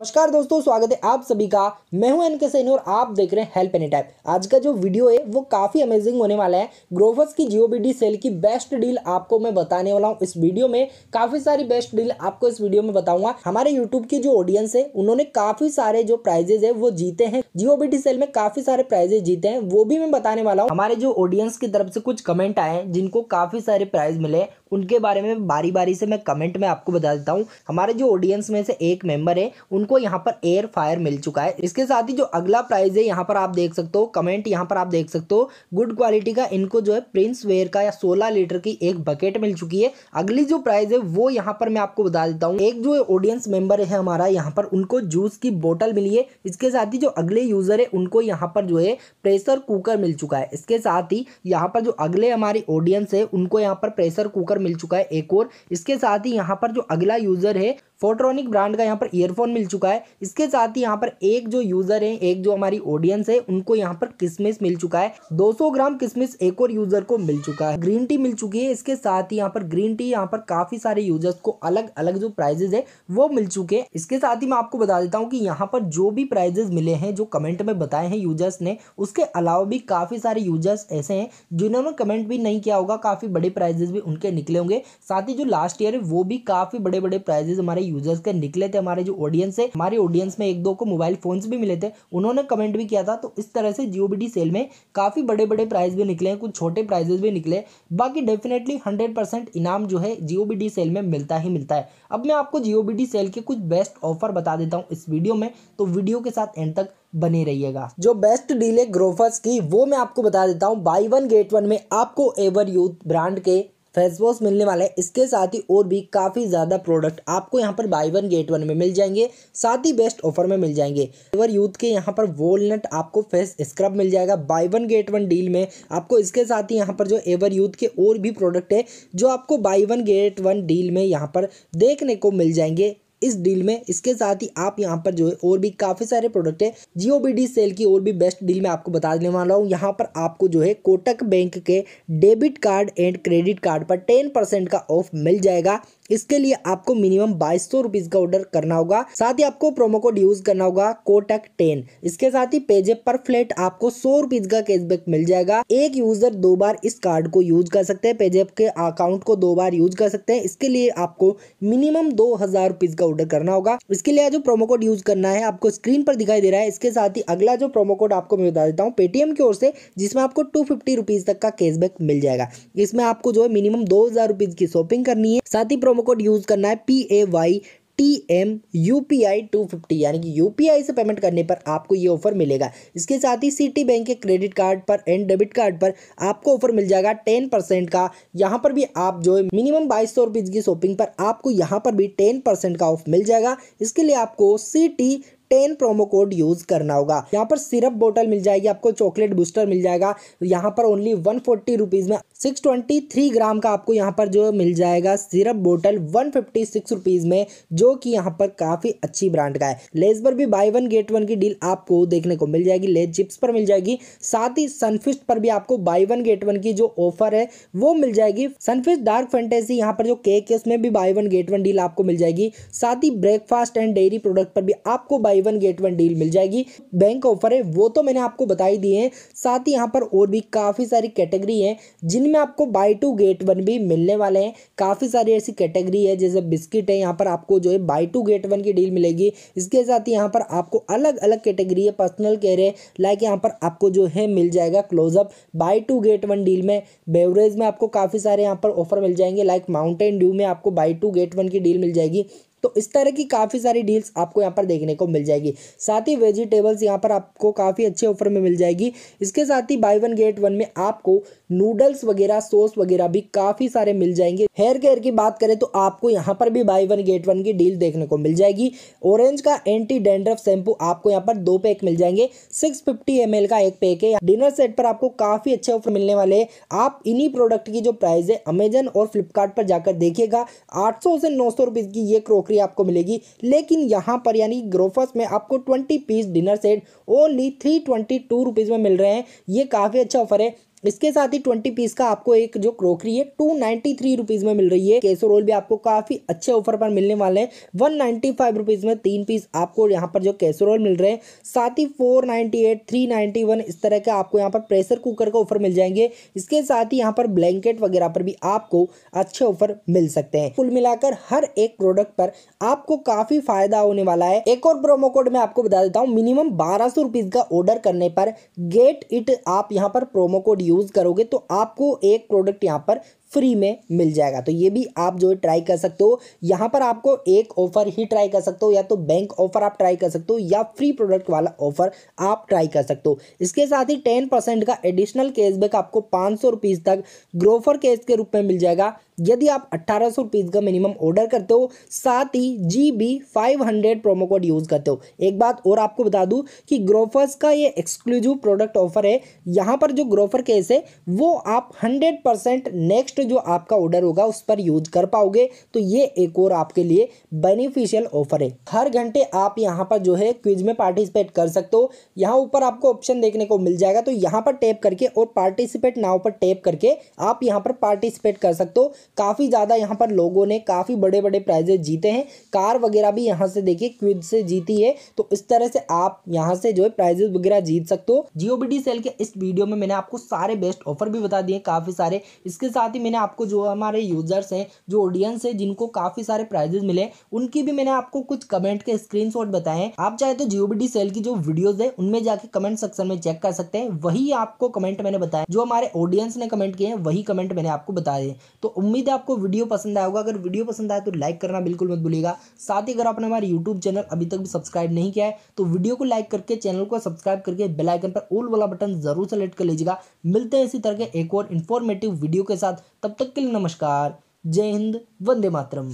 नमस्कार दोस्तों स्वागत है आप सभी का मैं हूं एनके सैनी और आप देख रहे हैं हेल्प एनी टाइप आज का जो वीडियो है वो काफ़ी अमेजिंग होने वाला है ग्रोफर्स की जीओबीडी सेल की बेस्ट डील आपको मैं बताने वाला हूं इस वीडियो में काफ़ी सारी बेस्ट डील आपको इस वीडियो में बताऊंगा हमारे यूट्यूब की जो ऑडियंस है उन्होंने काफ़ी सारे जो प्राइजेज है वो जीते हैं जीओबीडी सेल में काफ़ी सारे प्राइजेज जीते हैं वो भी मैं बताने वाला हूँ हमारे जो ऑडियंस की तरफ से कुछ कमेंट आए हैं जिनको काफ़ी सारे प्राइज मिले उनके बारे में बारी बारी से मैं कमेंट में आपको बता देता हूँ हमारे जो ऑडियंस में से एक मेंबर है उनको यहाँ पर एयर फायर मिल चुका है इसके साथ ही जो अगला प्राइज है यहाँ पर आप देख सकते हो कमेंट यहाँ पर आप देख सकते हो गुड क्वालिटी का इनको जो है प्रिंस वेयर का या सोलह लीटर की एक बकेट मिल चुकी है अगली जो प्राइज है वो यहाँ पर मैं आपको बता देता हूँ एक जो ऑडियंस मेंबर है हमारा यहाँ पर उनको जूस की बोटल मिली है इसके साथ ही जो अगले यूजर है उनको यहाँ पर जो है प्रेशर कुकर मिल चुका है इसके साथ ही यहाँ पर जो अगले हमारी ऑडियंस है उनको यहाँ पर प्रेशर कुकर पर मिल चुका है एक और इसके साथ ही यहाँ पर जो अगला यूज़र है फोटोनिक ब्रांड का यहाँ पर ईयरफोन मिल चुका है इसके साथ ही यहाँ पर एक जो यूज़र है एक जो हमारी ऑडियंस है उनको यहाँ पर किसमिस मिल चुका है 200 ग्राम किसमिस एक और यूज़र को मिल चुका है ग्रीन टी मिल चुकी है इसके साथ ही यहाँ पर ग्रीन टी यहाँ पर काफ़ी सारे यूजर्स को अलग अलग जो प्राइजेज है वो मिल चुके हैं इसके साथ ही मैं आपको बता देता हूँ कि यहाँ पर जो भी प्राइजेस मिले हैं जो कमेंट में बताए हैं यूजर्स ने उसके अलावा भी काफ़ी सारे यूजर्स ऐसे हैं जिन्होंने कमेंट भी नहीं किया होगा काफ़ी बड़े प्राइजेस भी उनके निकले होंगे साथ ही जो लास्ट ईयर है वो भी काफ़ी बड़े बड़े प्राइजेस हमारे यूजर्स के निकले थे हमारे जो ऑडियंस है हमारे ऑडियंस में एक दो को मोबाइल फोन्स भी मिले थे उन्होंने कमेंट भी किया था तो इस तरह से जियो सेल में काफ़ी बड़े बड़े प्राइस भी निकले हैं कुछ छोटे प्राइजेस भी निकले बाकी डेफिनेटली हंड्रेड इनाम जो है जियो सेल में मिलता ही मिलता है अब मैं आपको जियो सेल के कुछ बेस्ट ऑफर बता देता हूँ इस वीडियो में तो वीडियो के साथ एंड तक बने रहिएगा जो बेस्ट डील है ग्रोफर्स की वो मैं आपको बता देता हूँ बाई वन गेट वन में आपको एवर यूथ ब्रांड के फेस वॉश मिलने वाला है इसके साथ ही और भी काफ़ी ज़्यादा प्रोडक्ट आपको यहाँ पर बाई वन गेट वन में मिल जाएंगे साथ ही बेस्ट ऑफर में मिल जाएंगे फेवर यूथ के यहाँ पर वॉलनट आपको फेस स्क्रब मिल जाएगा buy one get one deal में आपको इसके साथ ही यहाँ पर जो एवर यूथ के और भी प्रोडक्ट है जो आपको buy one get one deal में यहाँ पर देखने को मिल जाएंगे इस डील में इसके साथ ही आप यहाँ पर जो है और भी काफ़ी सारे प्रोडक्ट है जियो सेल की और भी बेस्ट डील में आपको बता देने वाला हूँ यहाँ पर आपको जो है कोटक बैंक के debit card and credit card पर टेन परसेंट का ऑफ मिल जाएगा इसके लिए आपको मिनिमम बाईस सौ रुपीज का ऑर्डर करना होगा साथ ही आपको प्रोमो कोड यूज करना होगा कोटक टेन इसके साथ ही पेजेप पर फ्लेट आपको सौ रुपीज का कैशबैक मिल जाएगा एक यूजर दो बार इस कार्ड को यूज कर सकते हैं पेजेप के अकाउंट को दो बार यूज कर सकते हैं इसके लिए आपको मिनिमम दो हजार रुपीज का ऑर्डर करना होगा इसके लिए जो प्रोमो कोड यूज करना है आपको स्क्रीन पर दिखाई दे रहा है इसके साथ ही अगला जो प्रोमो कोड आपको मैं बता देता हूँ पेटीएम की ओर से जिसमें आपको टू फिफ्टी रुपीज तक का कैशबैक मिल जाएगा इसमें आपको जो है मिनिमम दो हजार रुपीज की शॉपिंग करनी है साथ ही प्रोमो कोड यूज़ करना है P A Y T M U P I two fifty यानी कि यू पी आई से पेमेंट करने पर आपको ये ऑफर मिलेगा इसके साथ ही सिटी बैंक के क्रेडिट कार्ड पर एंड डेबिट कार्ड पर आपको ऑफर मिल जाएगा टेन परसेंट का यहाँ पर भी आप जो है मिनिमम बाईस सौ रुपीज़ की शॉपिंग पर आपको यहाँ पर भी टेन परसेंट का ऑफ मिल जाएगा इसके लिए आपको Citi ten promo code use करना होगा यहाँ पर सिरप बोटल मिल जाएगी आपको चॉकलेट बूस्टर मिल जाएगा यहाँ पर ओनली वन फोर्टी रुपीज में सिक्स ट्वेंटी थ्री ग्राम का आपको यहाँ पर जो मिल जाएगा syrup bottle one fifty six rupees में जो कि यहाँ पर काफी अच्छी ब्रांड का है लेज पर भी बाय वन गेट वन की डील आपको देखने को मिल जाएगी लेज चिप्स पर मिल जाएगी साथ ही सनफिस्ट पर भी आपको बाय वन गेट वन की जो ऑफर है वो मिल जाएगी सनफिस्ट डार्क फैंटेसी यहाँ पर जो केक है उसमें भी buy one get one deal आपको मिल जाएगी साथ ही ब्रेकफास्ट एंड डेयरी प्रोडक्ट पर भी आपको buy buy one get one deal मिल जाएगी बैंक ऑफर है वो तो मैंने आपको बता ही दिए हैं साथ ही यहाँ पर और भी काफ़ी सारी कैटेगरी हैं जिनमें आपको बाई टू गेट वन भी मिलने वाले हैं काफ़ी सारी ऐसी कैटेगरी है जैसे बिस्किट है यहाँ पर आपको जो है बाई टू गेट वन की डील मिलेगी इसके साथ ही यहाँ पर आपको अलग अलग कैटेगरी है पर्सनल कह रहे लाइक यहाँ पर आपको जो है मिल जाएगा Closeup buy two get one deal में बेवरेज में आपको काफ़ी सारे यहाँ पर ऑफर मिल जाएंगे लाइक माउंटेन ड्यू में आपको बाई टू गेट वन की डील मिल जाएगी तो इस तरह की काफ़ी सारी डील्स आपको यहाँ पर देखने को मिल जाएगी साथ ही वेजिटेबल्स यहाँ पर आपको काफ़ी अच्छे ऑफर में मिल जाएगी इसके साथ ही बाई वन गेट वन में आपको नूडल्स वगैरह सॉस वगैरह भी काफ़ी सारे मिल जाएंगे हेयर केयर की बात करें तो आपको यहाँ पर भी बाई वन गेट वन की डील देखने को मिल जाएगी ऑरेंज का एंटी डेंड्रफ शैम्पू आपको यहाँ पर दो पैक मिल जाएंगे सिक्स फिफ्टी का एक पैक है डिनर सेट पर आपको काफ़ी अच्छे ऑफर मिलने वाले हैं आप इन्हीं प्रोडक्ट की जो प्राइस है अमेजन और फ्लिपकार्ट पर जाकर देखिएगा आठ से नौ सौ की ये क्रोकरी भी आपको मिलेगी लेकिन यहाँ पर यानी ग्रोफर्स में आपको twenty piece dinner set only three twenty two rupees में मिल रहे हैं ये काफ़ी अच्छा ऑफर है इसके साथ ही ट्वेंटी पीस का आपको एक जो क्रोकरी है टू नाइनटी थ्री रुपीज में मिल रही है केसो रोल भी आपको काफी अच्छे ऑफर पर मिलने वाले हैं वन नाइन्टी फाइव रुपीज में तीन पीस आपको यहाँ पर जो केसो रोल मिल रहे हैं साथ ही four ninety eight three ninety one इस तरह के आपको यहाँ पर प्रेशर कुकर का ऑफर मिल जाएंगे इसके साथ ही यहाँ पर ब्लैंकेट वगैरह पर भी आपको अच्छे ऑफर मिल सकते हैं कुल मिलाकर हर एक प्रोडक्ट पर आपको काफी फायदा होने वाला है एक और प्रोमो कोड मैं आपको बता देता हूँ मिनिमम बारह सौ रुपीज का ऑर्डर करने पर गेट इट आप यहाँ पर प्रोमो कोड यूज़ करोगे तो आपको एक प्रोडक्ट यहाँ पर फ्री में मिल जाएगा तो ये भी आप जो है ट्राई कर सकते हो यहाँ पर आपको एक ऑफर ही ट्राई कर सकते हो या तो बैंक ऑफर आप ट्राई कर सकते हो या फ्री प्रोडक्ट वाला ऑफर आप ट्राई कर सकते हो इसके साथ ही टेन परसेंट का एडिशनल कैशबैक आपको पाँच सौ रुपीज़ तक ग्रोफर कैश के रूप में मिल जाएगा यदि आप अट्ठारह सौ रुपीज़ का मिनिमम ऑर्डर करते हो साथ ही G B five hundred promo code use करते हो एक बात और आपको बता दूं कि ग्रोफर्स का ये एक्सक्लूसिव प्रोडक्ट ऑफर है यहाँ पर जो ग्रोफर केस है वो आप हंड्रेड परसेंट नेक्स्ट जो आपका ऑर्डर होगा उस पर यूज कर पाओगे तो ये एक और आपके लिए बेनिफिशियल ऑफर है हर घंटे आप यहाँ पर जो है क्विज में पार्टिसिपेट कर सकते हो यहाँ ऊपर आपको ऑप्शन देखने को मिल जाएगा तो यहाँ पर टैप करके और पार्टिसिपेट नाव पर टैप करके आप यहाँ पर पार्टिसिपेट कर सकते हो काफ़ी ज़्यादा यहाँ पर लोगों ने काफ़ी बड़े बड़े प्राइजेस जीते हैं कार वगैरह भी यहाँ से देखिए क्विज से जीती है तो इस तरह से आप यहाँ से जो है प्राइजेस वगैरह जीत सकते हो जियो सेल के इस वीडियो में मैंने आपको सारे बेस्ट ऑफर भी बता दिए काफ़ी सारे इसके साथ ही मैंने आपको जो हमारे यूज़र्स हैं जो ऑडियंस है जिनको काफ़ी सारे प्राइजेस मिले उनकी भी मैंने आपको कुछ कमेंट के स्क्रीन बताए आप चाहे तो जीओबीडी सेल की जो वीडियोज है उनमें जाके कमेंट सेक्शन में चेक कर सकते हैं वही आपको कमेंट मैंने बताया जो हमारे ऑडियंस ने कमेंट किए हैं वही कमेंट मैंने आपको बता बताए तो उम्मीद है आपको वीडियो पसंद आएगा अगर वीडियो पसंद आए तो लाइक करना बिल्कुल मत भूलिएगा साथ ही अगर आपने हमारे यूट्यूब चैनल अभी तक भी सब्सक्राइब नहीं किया है तो वीडियो को लाइक करके चैनल को सब्सक्राइब करके बेलाइकन पर ऑल वाला बटन जरूर सेलेक्ट कर लीजिएगा मिलते हैं इसी तरह के एक और इन्फॉर्मेटिव वीडियो के साथ तब तक के लिए नमस्कार जय हिंद वंदे मातरम